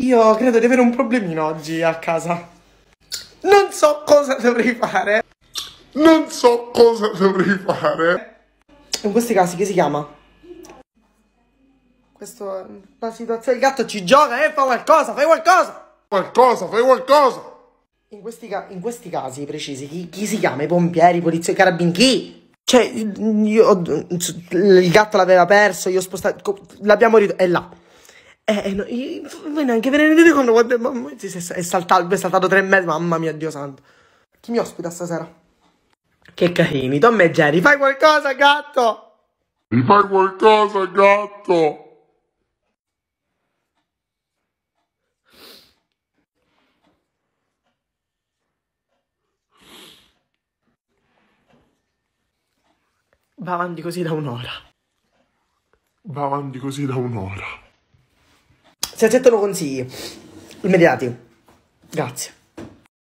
Io credo di avere un problemino oggi a casa. Non so cosa dovrei fare. Non so cosa dovrei fare. In questi casi che si chiama? Questo, la situazione, il gatto ci gioca, eh, fa qualcosa, fai qualcosa! Qualcosa, fai qualcosa! In questi, in questi casi precisi, chi, chi, si chiama? I pompieri, i poliziotti, i carabini, chi? Cioè, io, il gatto l'aveva perso, io ho spostato, l'abbiamo ridotto, è là. Eh, eh, no, io, voi neanche ve ne rendete conto quando mamma, sì, è, saltato, è saltato tre mesi, mamma mia, Dio santo. Chi mi ospita stasera? Che carini, Tom e Jerry, fai qualcosa, gatto! Mi fai qualcosa, gatto! Va avanti così da un'ora. Va avanti così da un'ora si accettano consigli immediati. Grazie.